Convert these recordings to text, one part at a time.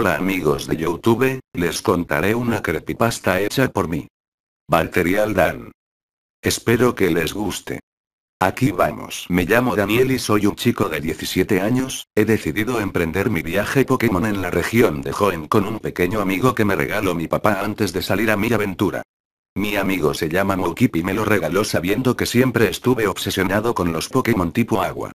Hola amigos de Youtube, les contaré una creepypasta hecha por mí. Balterial Dan. Espero que les guste. Aquí vamos. Me llamo Daniel y soy un chico de 17 años, he decidido emprender mi viaje Pokémon en la región de Hoenn con un pequeño amigo que me regaló mi papá antes de salir a mi aventura. Mi amigo se llama Moukip y me lo regaló sabiendo que siempre estuve obsesionado con los Pokémon tipo agua.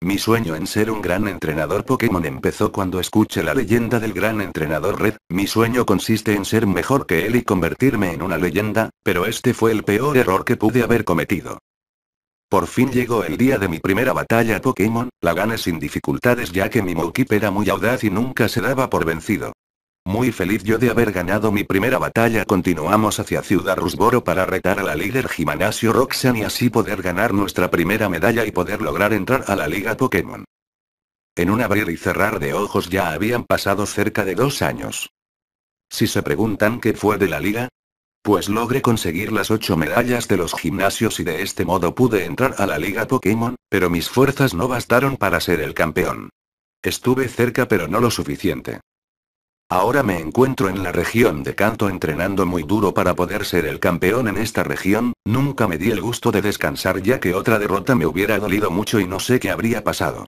Mi sueño en ser un gran entrenador Pokémon empezó cuando escuché la leyenda del gran entrenador Red, mi sueño consiste en ser mejor que él y convertirme en una leyenda, pero este fue el peor error que pude haber cometido. Por fin llegó el día de mi primera batalla Pokémon, la gané sin dificultades ya que mi Moukip era muy audaz y nunca se daba por vencido. Muy feliz yo de haber ganado mi primera batalla. Continuamos hacia Ciudad Rusboro para retar a la líder Gimnasio Roxanne y así poder ganar nuestra primera medalla y poder lograr entrar a la Liga Pokémon. En un abrir y cerrar de ojos ya habían pasado cerca de dos años. Si se preguntan qué fue de la liga, pues logré conseguir las ocho medallas de los gimnasios y de este modo pude entrar a la liga Pokémon, pero mis fuerzas no bastaron para ser el campeón. Estuve cerca pero no lo suficiente. Ahora me encuentro en la región de Canto entrenando muy duro para poder ser el campeón en esta región, nunca me di el gusto de descansar ya que otra derrota me hubiera dolido mucho y no sé qué habría pasado.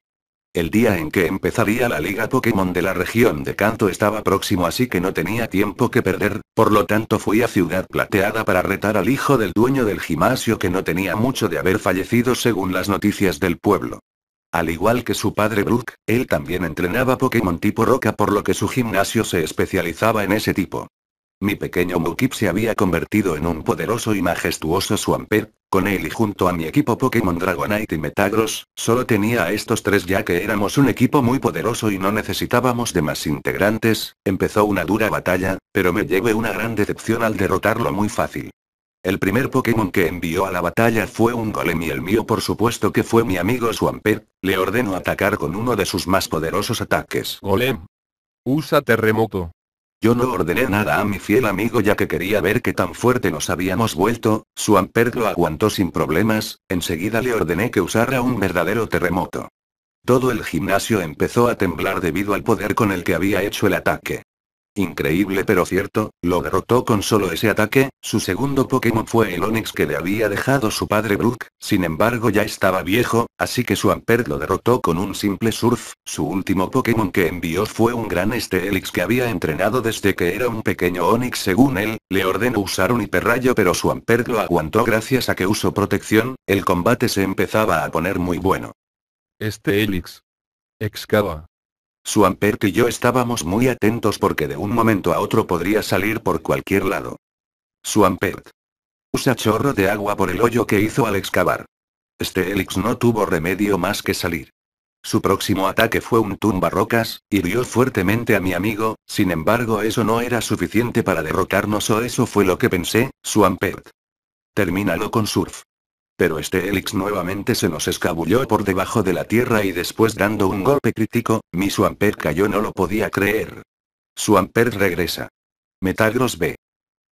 El día en que empezaría la liga Pokémon de la región de Canto estaba próximo así que no tenía tiempo que perder, por lo tanto fui a Ciudad Plateada para retar al hijo del dueño del gimnasio que no tenía mucho de haber fallecido según las noticias del pueblo. Al igual que su padre Brook, él también entrenaba Pokémon tipo roca por lo que su gimnasio se especializaba en ese tipo. Mi pequeño Mukip se había convertido en un poderoso y majestuoso Swampert, con él y junto a mi equipo Pokémon Dragonite y Metagross, solo tenía a estos tres ya que éramos un equipo muy poderoso y no necesitábamos de más integrantes, empezó una dura batalla, pero me llevé una gran decepción al derrotarlo muy fácil. El primer Pokémon que envió a la batalla fue un golem y el mío por supuesto que fue mi amigo Swampert, le ordenó atacar con uno de sus más poderosos ataques. Golem. Usa terremoto. Yo no ordené nada a mi fiel amigo ya que quería ver que tan fuerte nos habíamos vuelto, Swampert lo aguantó sin problemas, enseguida le ordené que usara un verdadero terremoto. Todo el gimnasio empezó a temblar debido al poder con el que había hecho el ataque. Increíble pero cierto, lo derrotó con solo ese ataque, su segundo Pokémon fue el Onix que le había dejado su padre Brook, sin embargo ya estaba viejo, así que su Amper lo derrotó con un simple surf, su último Pokémon que envió fue un gran Steelix que había entrenado desde que era un pequeño Onix según él, le ordenó usar un hiperrayo pero su Amper lo aguantó gracias a que usó protección, el combate se empezaba a poner muy bueno. Este Excava. Swampert y yo estábamos muy atentos porque de un momento a otro podría salir por cualquier lado. Swampert. Usa chorro de agua por el hoyo que hizo al excavar. Este Elix no tuvo remedio más que salir. Su próximo ataque fue un tumba rocas, hirió fuertemente a mi amigo, sin embargo eso no era suficiente para derrotarnos o eso fue lo que pensé, Swampert. Termínalo con surf. Pero este Elix nuevamente se nos escabulló por debajo de la tierra y después dando un golpe crítico, mi Swampert cayó no lo podía creer. Swampert regresa. Metagross B.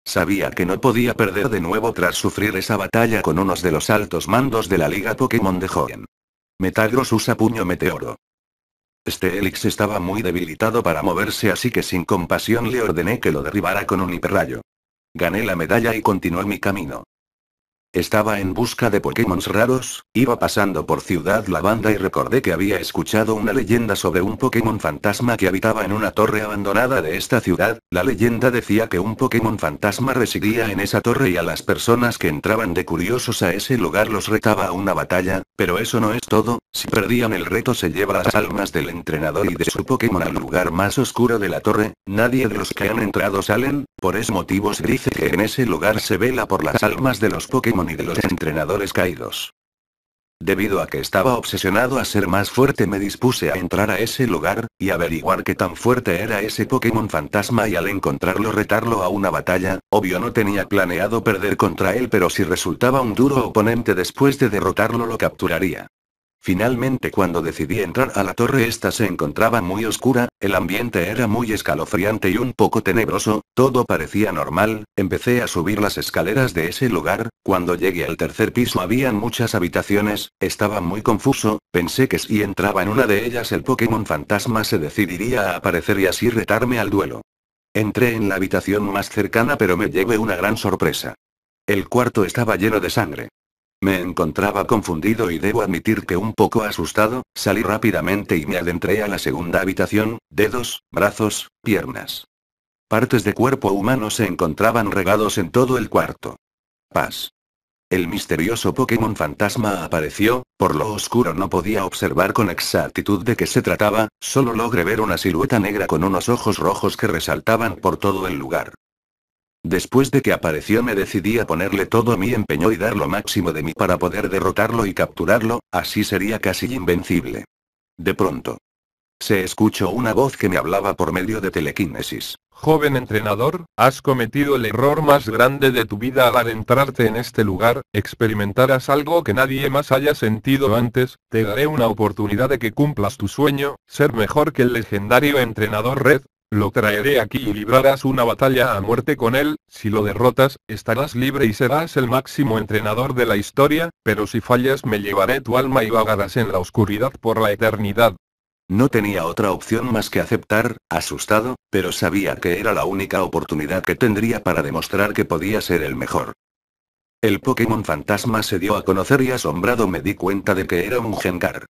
Sabía que no podía perder de nuevo tras sufrir esa batalla con unos de los altos mandos de la Liga Pokémon de Joven. Metagross usa puño meteoro. Este Elix estaba muy debilitado para moverse así que sin compasión le ordené que lo derribara con un hiperrayo. Gané la medalla y continué mi camino. Estaba en busca de Pokémon raros, iba pasando por Ciudad Lavanda y recordé que había escuchado una leyenda sobre un Pokémon fantasma que habitaba en una torre abandonada de esta ciudad, la leyenda decía que un Pokémon fantasma residía en esa torre y a las personas que entraban de curiosos a ese lugar los retaba a una batalla, pero eso no es todo, si perdían el reto se lleva las almas del entrenador y de su Pokémon al lugar más oscuro de la torre, nadie de los que han entrado salen, por ese motivo se dice que en ese lugar se vela por las almas de los Pokémon ni de los entrenadores caídos. Debido a que estaba obsesionado a ser más fuerte me dispuse a entrar a ese lugar, y averiguar qué tan fuerte era ese Pokémon fantasma y al encontrarlo retarlo a una batalla, obvio no tenía planeado perder contra él pero si resultaba un duro oponente después de derrotarlo lo capturaría. Finalmente cuando decidí entrar a la torre esta se encontraba muy oscura, el ambiente era muy escalofriante y un poco tenebroso, todo parecía normal, empecé a subir las escaleras de ese lugar, cuando llegué al tercer piso habían muchas habitaciones, estaba muy confuso, pensé que si entraba en una de ellas el Pokémon fantasma se decidiría a aparecer y así retarme al duelo. Entré en la habitación más cercana pero me llevé una gran sorpresa. El cuarto estaba lleno de sangre. Me encontraba confundido y debo admitir que un poco asustado, salí rápidamente y me adentré a la segunda habitación, dedos, brazos, piernas. Partes de cuerpo humano se encontraban regados en todo el cuarto. Paz. El misterioso Pokémon fantasma apareció, por lo oscuro no podía observar con exactitud de qué se trataba, solo logré ver una silueta negra con unos ojos rojos que resaltaban por todo el lugar. Después de que apareció me decidí a ponerle todo mi empeño y dar lo máximo de mí para poder derrotarlo y capturarlo, así sería casi invencible. De pronto. Se escuchó una voz que me hablaba por medio de telequinesis. Joven entrenador, has cometido el error más grande de tu vida al adentrarte en este lugar, experimentarás algo que nadie más haya sentido antes, te daré una oportunidad de que cumplas tu sueño, ser mejor que el legendario entrenador Red, lo traeré aquí y librarás una batalla a muerte con él, si lo derrotas, estarás libre y serás el máximo entrenador de la historia, pero si fallas me llevaré tu alma y vagarás en la oscuridad por la eternidad. No tenía otra opción más que aceptar, asustado, pero sabía que era la única oportunidad que tendría para demostrar que podía ser el mejor. El Pokémon fantasma se dio a conocer y asombrado me di cuenta de que era un Gengar.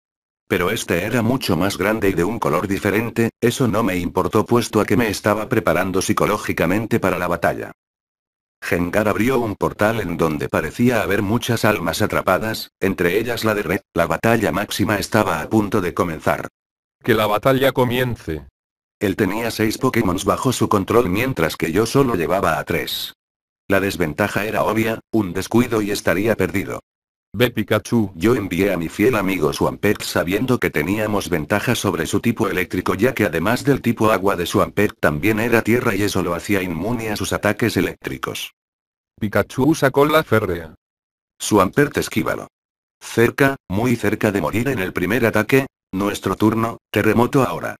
Pero este era mucho más grande y de un color diferente, eso no me importó puesto a que me estaba preparando psicológicamente para la batalla. Gengar abrió un portal en donde parecía haber muchas almas atrapadas, entre ellas la de Red. La batalla máxima estaba a punto de comenzar. Que la batalla comience. Él tenía seis Pokémon bajo su control mientras que yo solo llevaba a tres. La desventaja era obvia, un descuido y estaría perdido. Ve Pikachu, yo envié a mi fiel amigo Swampert sabiendo que teníamos ventaja sobre su tipo eléctrico ya que además del tipo agua de Swampert también era tierra y eso lo hacía inmune a sus ataques eléctricos. Pikachu usa cola férrea. Swampert esquívalo. Cerca, muy cerca de morir en el primer ataque, nuestro turno, terremoto ahora.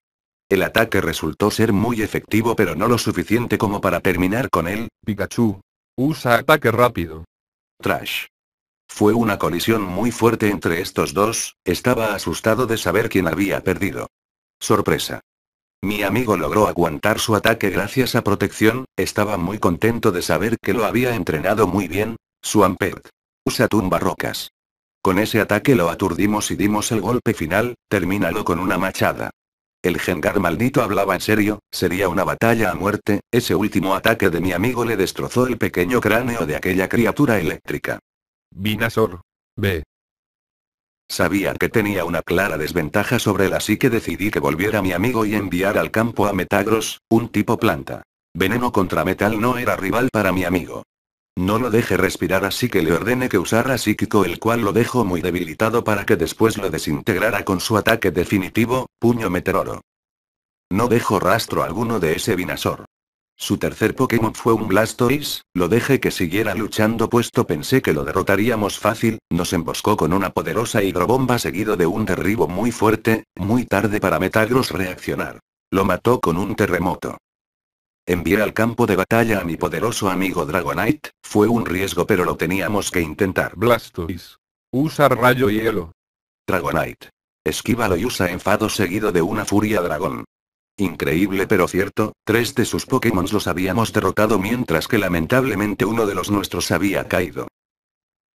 El ataque resultó ser muy efectivo pero no lo suficiente como para terminar con él, Pikachu. Usa ataque rápido. Trash. Fue una colisión muy fuerte entre estos dos, estaba asustado de saber quién había perdido. Sorpresa. Mi amigo logró aguantar su ataque gracias a protección, estaba muy contento de saber que lo había entrenado muy bien, su Usa tumba rocas. Con ese ataque lo aturdimos y dimos el golpe final, termínalo con una machada. El Gengar maldito hablaba en serio, sería una batalla a muerte, ese último ataque de mi amigo le destrozó el pequeño cráneo de aquella criatura eléctrica. Vinasor. B. Sabía que tenía una clara desventaja sobre él así que decidí que volviera mi amigo y enviar al campo a Metagross, un tipo planta. Veneno contra metal no era rival para mi amigo. No lo dejé respirar así que le ordené que usara psíquico el cual lo dejó muy debilitado para que después lo desintegrara con su ataque definitivo, puño meteoro. No dejó rastro alguno de ese vinasor. Su tercer Pokémon fue un Blastoise, lo dejé que siguiera luchando puesto pensé que lo derrotaríamos fácil, nos emboscó con una poderosa hidrobomba seguido de un derribo muy fuerte, muy tarde para Metagross reaccionar. Lo mató con un terremoto. Envié al campo de batalla a mi poderoso amigo Dragonite, fue un riesgo pero lo teníamos que intentar. Blastoise. Usa rayo hielo. Dragonite. Esquívalo y usa enfado seguido de una furia dragón. Increíble pero cierto, tres de sus Pokémon los habíamos derrotado mientras que lamentablemente uno de los nuestros había caído.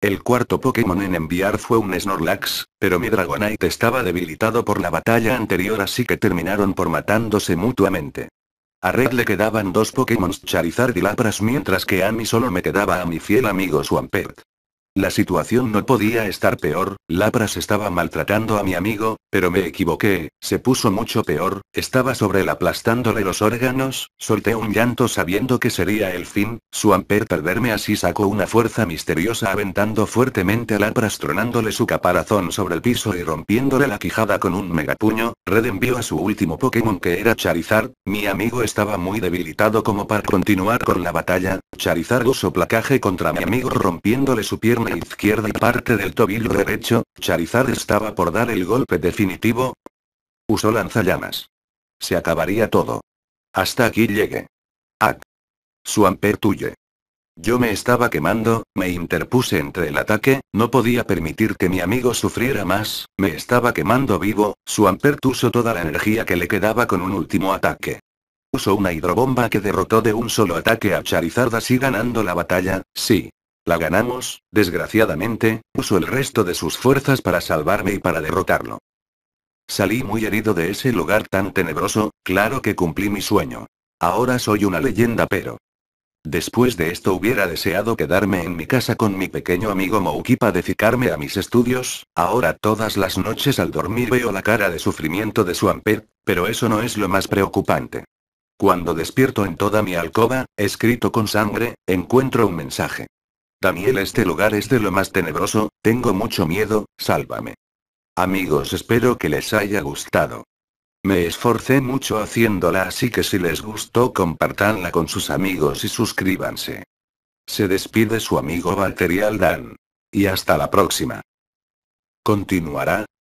El cuarto Pokémon en enviar fue un Snorlax, pero mi Dragonite estaba debilitado por la batalla anterior así que terminaron por matándose mutuamente. A Red le quedaban dos Pokémon Charizard y Lapras mientras que a mí solo me quedaba a mi fiel amigo Swampert. La situación no podía estar peor, Lapras estaba maltratando a mi amigo, pero me equivoqué, se puso mucho peor, estaba sobre él aplastándole los órganos, solté un llanto sabiendo que sería el fin, su amper perderme así sacó una fuerza misteriosa aventando fuertemente a Lapras tronándole su caparazón sobre el piso y rompiéndole la quijada con un megapuño, Red envió a su último Pokémon que era Charizard, mi amigo estaba muy debilitado como para continuar con la batalla, Charizard usó placaje contra mi amigo rompiéndole su pierna izquierda y parte del tobillo derecho, Charizard estaba por dar el golpe definitivo, usó lanzallamas. Se acabaría todo. Hasta aquí llegué Ak. Su tuye. Yo me estaba quemando, me interpuse entre el ataque, no podía permitir que mi amigo sufriera más, me estaba quemando vivo, su usó toda la energía que le quedaba con un último ataque. Usó una hidrobomba que derrotó de un solo ataque a Charizard así ganando la batalla, sí. La ganamos, desgraciadamente, uso el resto de sus fuerzas para salvarme y para derrotarlo. Salí muy herido de ese lugar tan tenebroso, claro que cumplí mi sueño. Ahora soy una leyenda pero... Después de esto hubiera deseado quedarme en mi casa con mi pequeño amigo Mouki para dedicarme a mis estudios, ahora todas las noches al dormir veo la cara de sufrimiento de su pero eso no es lo más preocupante. Cuando despierto en toda mi alcoba, escrito con sangre, encuentro un mensaje. Daniel, este lugar es de lo más tenebroso, tengo mucho miedo, sálvame. Amigos, espero que les haya gustado. Me esforcé mucho haciéndola, así que si les gustó, compartanla con sus amigos y suscríbanse. Se despide su amigo Valterial Dan. Y hasta la próxima. ¿Continuará?